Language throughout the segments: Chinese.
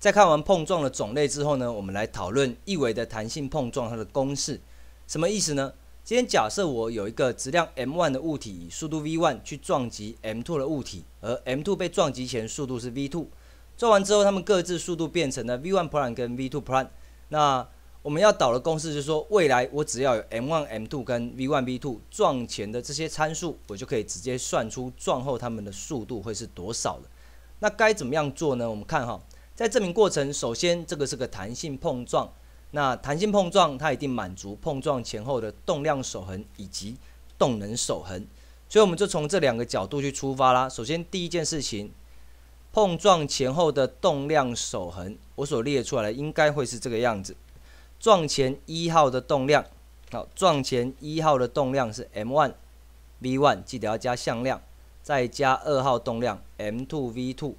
在看完碰撞的种类之后呢，我们来讨论一维的弹性碰撞它的公式，什么意思呢？今天假设我有一个质量 m 1的物体，以速度 v one 去撞击 m two 的物体，而 m two 被撞击前速度是 v two，撞完之后它们各自速度变成了 v one prime 跟 v two prime，那我们要导的公式就是说，未来我只要有 m one、m two 跟 v one、v two 撞前的这些参数，我就可以直接算出撞后它们的速度会是多少了。那该怎么样做呢？我们看哈。在证明过程，首先这个是个弹性碰撞，那弹性碰撞它一定满足碰撞前后的动量守恒以及动能守恒，所以我们就从这两个角度去出发啦。首先第一件事情，碰撞前后的动量守恒，我所列出来的应该会是这个样子：撞前一号的动量，好，撞前一号的动量是 m1 v1，记得要加向量，再加二号动量 m2 v2。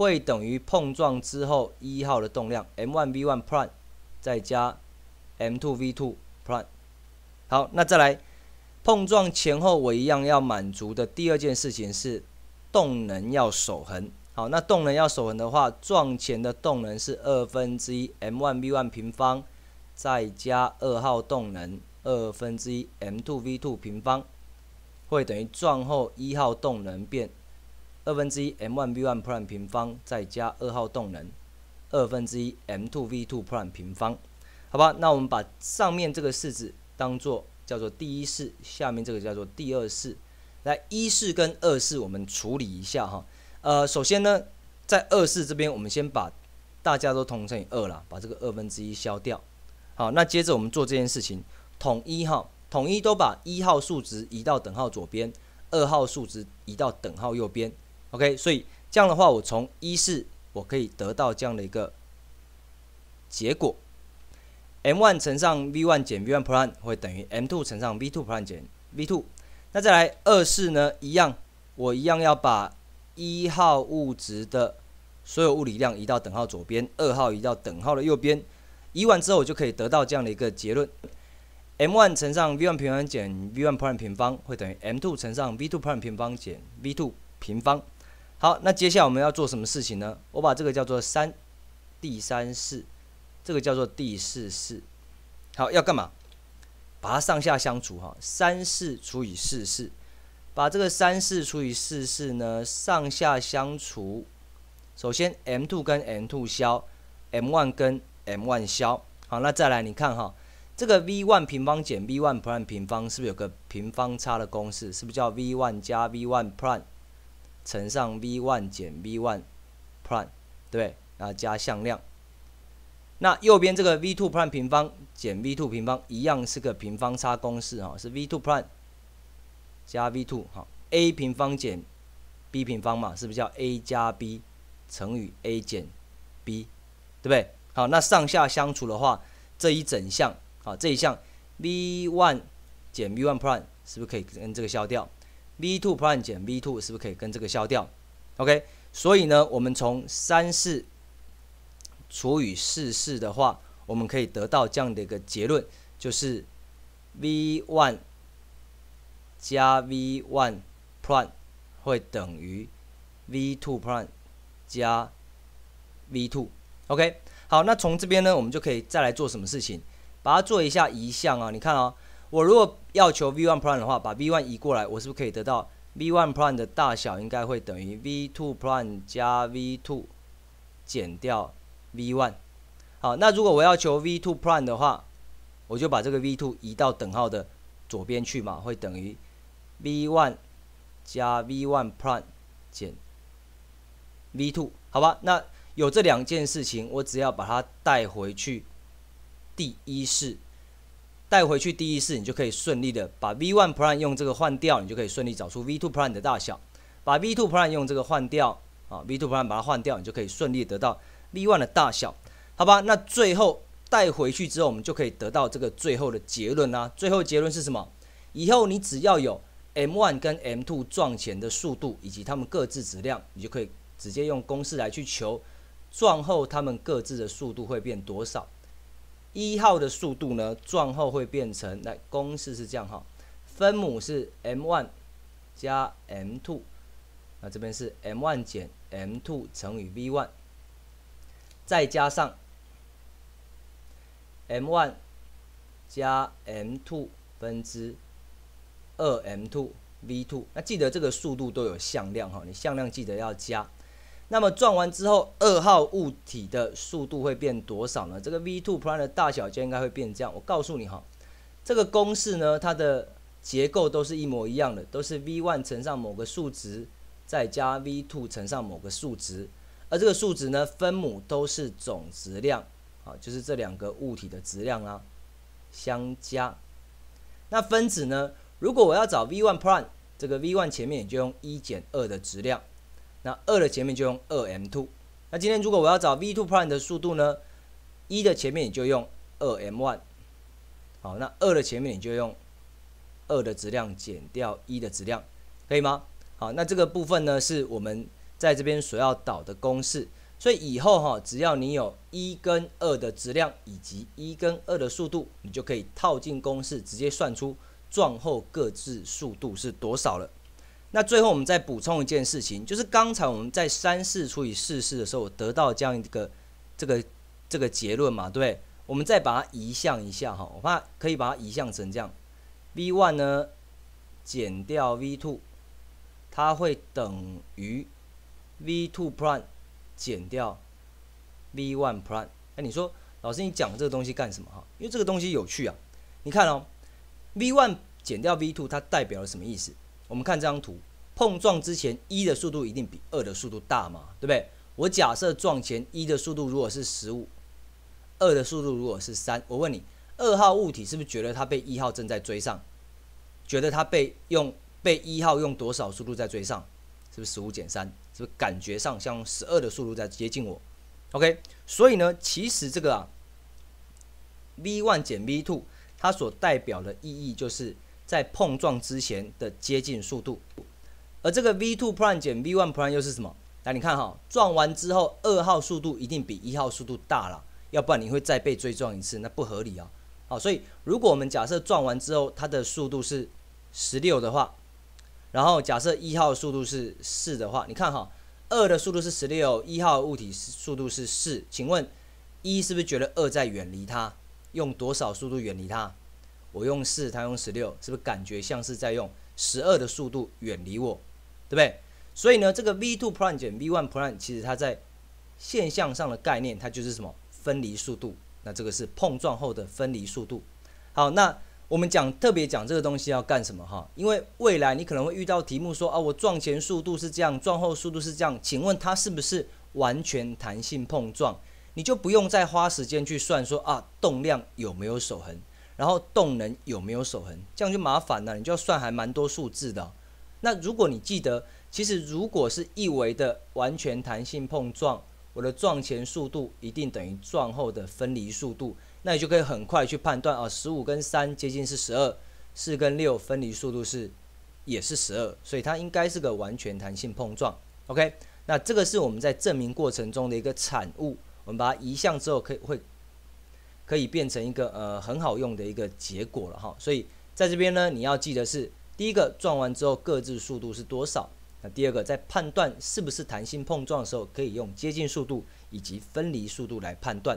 会等于碰撞之后一号的动量 m1v1 p i m e 再加 m2v2 p i m e 好，那再来，碰撞前后我一样要满足的第二件事情是动能要守恒。好，那动能要守恒的话，撞前的动能是二分之一 m1v1 平方再加二号动能二分之一 m2v2 平方，会等于撞后一号动能变。二分之一 m one v one prime 平方再加二号动能，二分之一 m two v two prime 平方，好吧，那我们把上面这个式子当做叫做第一式，下面这个叫做第二式，来一式跟二式我们处理一下哈，呃，首先呢，在二式这边，我们先把大家都同乘以二了，把这个二分之一消掉，好，那接着我们做这件事情，统一哈，统一都把一号数值移到等号左边，二号数值移到等号右边。OK，所以这样的话，我从一是我可以得到这样的一个结果 m one 乘上 v one 减 v one p i 平方会等于 m two 乘上 v two p i 平方减 v two。那再来二是呢，一样，我一样要把一号物质的所有物理量移到等号左边，二号移到等号的右边，移完之后我就可以得到这样的一个结论 m one 乘上 v one 平方减 v1 one p 平方会等于 m two 乘上 v2 two p 平方减 v two。平方。好，那接下来我们要做什么事情呢？我把这个叫做三，第三式，这个叫做第四式。好，要干嘛？把它上下相除哈，三四除以四四，把这个三四除以四四呢，上下相除。首先，m two 跟 m two 消，m one 跟 m one 消。好，那再来你看哈，这个 v one 平方减 v one prime 平方，是不是有个平方差的公式？是不是叫 v one 加 v one prime？乘上 v one 减 v one prime，对不然后加向量。那右边这个 v two prime 平方减 v two 平方，一样是个平方差公式哈，是 v two prime 加 v two 哈，a 平方减 b 平方嘛，是不是叫 a 加 b 乘以 a 减 b，对不对？好，那上下相除的话，这一整项啊，这一项 v one 减 v o n prime 是不是可以跟这个消掉？v two p r i m e 减 v two 是不是可以跟这个消掉？OK，所以呢，我们从三式除以四式的话，我们可以得到这样的一个结论，就是 v one 加 v one p r i m e 会等于 v two p r i m e 加 v two。OK，好，那从这边呢，我们就可以再来做什么事情？把它做一下移项啊，你看啊。我如果要求 V1 p r i m e 的话，把 V1 移过来，我是不是可以得到 V1 p r i m e 的大小应该会等于 V2 p r i m e 加 V2 减掉 V1？好，那如果我要求 V2 p r i m e 的话，我就把这个 V2 移到等号的左边去嘛，会等于 V1 加 V1 p r i m e 减 V2 好吧？那有这两件事情，我只要把它带回去，第一式。带回去第一次，你就可以顺利的把 V one plan 用这个换掉，你就可以顺利找出 V two plan 的大小。把 V two p l a 用这个换掉，啊，V two p l a 把它换掉，你就可以顺利得到 V one 的大小，好吧？那最后带回去之后，我们就可以得到这个最后的结论啊。最后结论是什么？以后你只要有 M one 跟 M two 转钱的速度以及它们各自质量，你就可以直接用公式来去求撞后它们各自的速度会变多少。一号的速度呢？撞后会变成，那公式是这样哈，分母是 m one 加 m two，那这边是 m one 减 m two 乘以 v one，再加上 m one 加 m two 分之二 m two v two，那记得这个速度都有向量哈，你向量记得要加。那么撞完之后，二号物体的速度会变多少呢？这个 v two prime 的大小就应该会变这样。我告诉你哈，这个公式呢，它的结构都是一模一样的，都是 v one 乘上某个数值，再加 v two 乘上某个数值。而这个数值呢，分母都是总质量啊，就是这两个物体的质量啊，相加。那分子呢，如果我要找 v one prime，这个 v one 前面也就用一减二的质量。那二的前面就用二 m two。那今天如果我要找 v two prime 的速度呢？一的前面你就用二 m one。好，那二的前面你就用二的质量减掉一的质量，可以吗？好，那这个部分呢，是我们在这边所要导的公式。所以以后哈，只要你有一跟二的质量以及一跟二的速度，你就可以套进公式，直接算出撞后各自速度是多少了。那最后我们再补充一件事情，就是刚才我们在三四除以四四的时候得到这样一个这个这个结论嘛，对不对？我们再把它移项一下哈，我怕可以把它移项成这样，v one 呢减掉 v two，它会等于 v two p r i m e 减掉 v one p r i m e 哎，你说老师你讲这个东西干什么哈？因为这个东西有趣啊。你看哦，v one 减掉 v two 它代表了什么意思？我们看这张图，碰撞之前一的速度一定比二的速度大嘛，对不对？我假设撞前一的速度如果是十五，二的速度如果是三，我问你，二号物体是不是觉得它被一号正在追上？觉得它被用被一号用多少速度在追上？是不是十五减三？是不是感觉上像十二的速度在接近我？OK，所以呢，其实这个啊，v one 减 v two 它所代表的意义就是。在碰撞之前的接近速度，而这个 v two prime 减 v one prime 又是什么？来，你看哈，撞完之后，二号速度一定比一号速度大了，要不然你会再被追撞一次，那不合理啊！好，所以如果我们假设撞完之后它的速度是十六的话，然后假设一号速度是四的话，你看哈，二的速度是十六，一号物体速度是四，请问一是不是觉得二在远离它？用多少速度远离它？我用四，他用十六，是不是感觉像是在用十二的速度远离我，对不对？所以呢，这个 v2 p l a n 减 v1 p l a n 其实它在现象上的概念，它就是什么分离速度。那这个是碰撞后的分离速度。好，那我们讲特别讲这个东西要干什么哈？因为未来你可能会遇到题目说啊，我撞前速度是这样，撞后速度是这样，请问它是不是完全弹性碰撞？你就不用再花时间去算说啊动量有没有守恒。然后动能有没有守恒？这样就麻烦了，你就要算还蛮多数字的。那如果你记得，其实如果是一维的完全弹性碰撞，我的撞前速度一定等于撞后的分离速度，那你就可以很快去判断啊。十五跟三接近是十二，四跟六分离速度是也是十二，所以它应该是个完全弹性碰撞。OK，那这个是我们在证明过程中的一个产物，我们把它移项之后可以会。可以变成一个呃很好用的一个结果了哈，所以在这边呢，你要记得是第一个撞完之后各自速度是多少，那第二个在判断是不是弹性碰撞的时候，可以用接近速度以及分离速度来判断。